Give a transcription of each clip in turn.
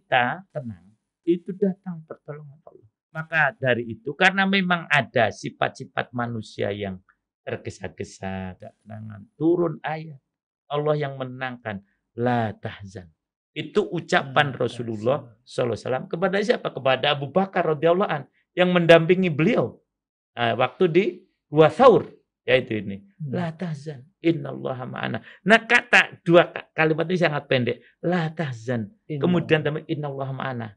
kita tenang, itu datang pertolongan Allah. Maka dari itu, karena memang ada sifat-sifat manusia yang tergesa-gesa, tidak tenangan, turun ayat. Allah yang menangkan, la tahzan. Itu ucapan la Rasulullah SAW kepada siapa? Kepada Abu Bakar radhiyallahu yang mendampingi beliau nah, waktu di Gua Saur. Yaitu ini. Hmm. La tahzan. Innallaha ma'ana. Nah kata dua kalimat ini sangat pendek. La tahzan. Kemudian tambah innallaha ma'ana.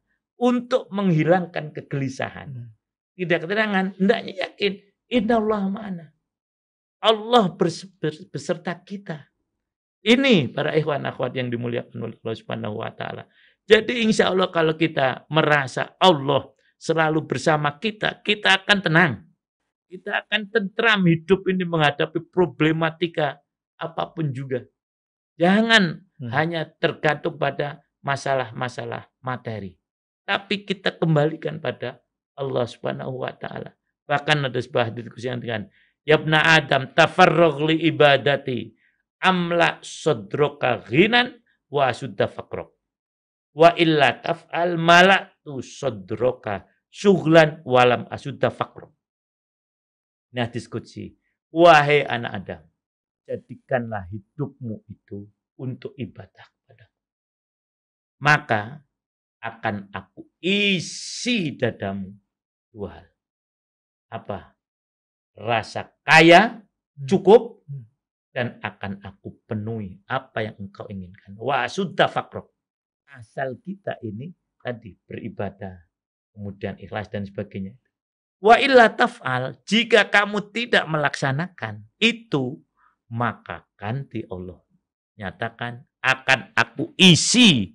Untuk menghilangkan kegelisahan. Hmm. Tidak ketenangan Hendaknya yakin. Innallaha ma'ana. Allah beserta kita. Ini para ikhwan akhwat yang dimuliakan oleh Allah Subhanahu wa taala. Jadi insya Allah kalau kita merasa Allah selalu bersama kita, kita akan tenang. Kita akan tentram hidup ini menghadapi problematika apapun juga. Jangan hmm. hanya tergantung pada masalah-masalah materi. Tapi kita kembalikan pada Allah Subhanahu wa taala. Bahkan ada sebuah hadis dengan Yabna Adam tafarragh li ibadati amla sodroka ghinan wa sudda fakrok. Wa illa taf'al malatu sodroka syughlan walam asudda fakrok. Nah diskusi, wahai anak Adam, jadikanlah hidupmu itu untuk ibadah kepada Maka akan aku isi dadamu dua hal. Apa? Rasa kaya hmm. cukup hmm. dan akan aku penuhi apa yang engkau inginkan. Wah sudah fakrok. Asal kita ini tadi beribadah, kemudian ikhlas dan sebagainya. Wa illa taf'al, jika kamu tidak melaksanakan itu, maka ganti Allah. Nyatakan akan aku isi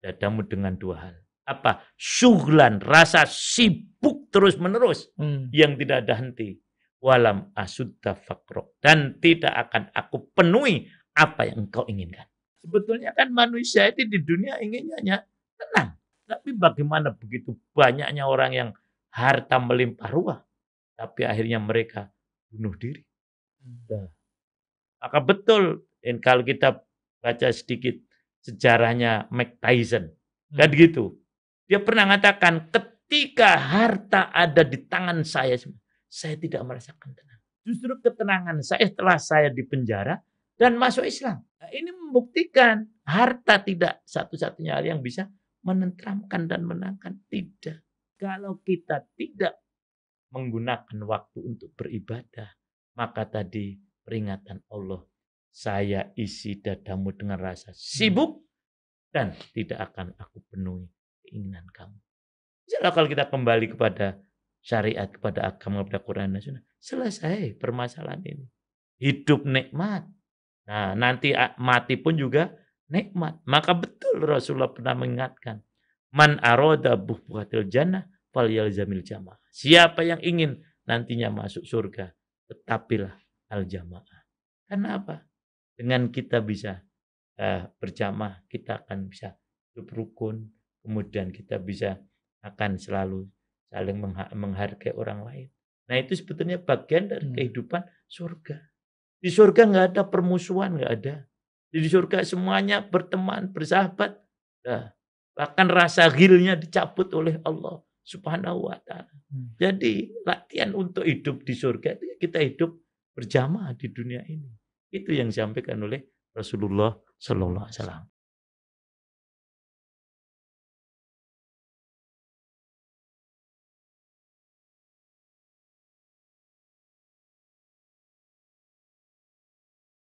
dadamu dengan dua hal. Apa? Syuhlan, rasa sibuk terus-menerus hmm. yang tidak ada henti. Walam asudda fakro. Dan tidak akan aku penuhi apa yang engkau inginkan. Sebetulnya kan manusia itu di dunia inginnya tenang. Tapi bagaimana begitu banyaknya orang yang harta melimpah ruah, tapi akhirnya mereka bunuh diri. Hmm. Nah, maka betul, dan kalau kita baca sedikit sejarahnya Mike Tyson, kan hmm. kan gitu. Dia pernah mengatakan ketika harta ada di tangan saya, saya tidak merasakan tenang. Justru ketenangan saya setelah saya di penjara dan masuk Islam. Nah, ini membuktikan harta tidak satu-satunya hal yang bisa menentramkan dan menangkan. Tidak. Kalau kita tidak menggunakan waktu untuk beribadah, maka tadi peringatan Allah, saya isi dadamu dengan rasa sibuk dan tidak akan aku penuhi keinginan kamu. Jadi kalau kita kembali kepada syariat, kepada agama, kepada Quran Nasional, selesai permasalahan ini. Hidup nikmat. Nah, nanti mati pun juga nikmat. Maka betul Rasulullah pernah mengingatkan, Man aroda buhbuhatil jannah fal yalzamil jamaah. Siapa yang ingin nantinya masuk surga, tetapilah al jamaah. Karena apa? Dengan kita bisa uh, berjamaah, kita akan bisa hidup kemudian kita bisa akan selalu saling menghargai orang lain. Nah itu sebetulnya bagian dari hmm. kehidupan surga. Di surga nggak ada permusuhan, nggak ada. Di surga semuanya berteman, bersahabat. Nah, Bahkan rasa gilnya dicabut oleh Allah subhanahu wa ta'ala. Hmm. Jadi latihan untuk hidup di surga itu kita hidup berjamaah di dunia ini. Itu yang disampaikan oleh Rasulullah Sallallahu Alaihi Wasallam.